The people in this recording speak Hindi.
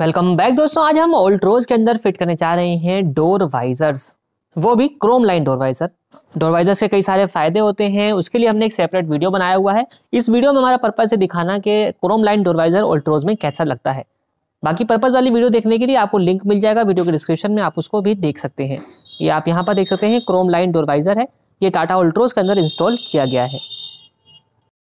वेलकम बैक दोस्तों आज हम ओल्ट्रोज के अंदर फिट करने जा रहे हैं डोर वाइजर्स वो भी chrome line door visor door visors के कई सारे फायदे होते हैं उसके लिए हमने एक सेपरेट वीडियो बनाया हुआ है इस वीडियो में हमारा पर्पज है दिखाना कि chrome line door visor Altroz में कैसा लगता है बाकी पर्पज वाली वीडियो देखने के लिए आपको लिंक मिल जाएगा वीडियो के डिस्क्रिप्शन में आप उसको भी देख सकते हैं ये आप यहाँ पर देख सकते हैं क्रोम लाइन डोर वाइजर है ये टाटा ओल्ट्रोज के अंदर इंस्टॉल किया गया है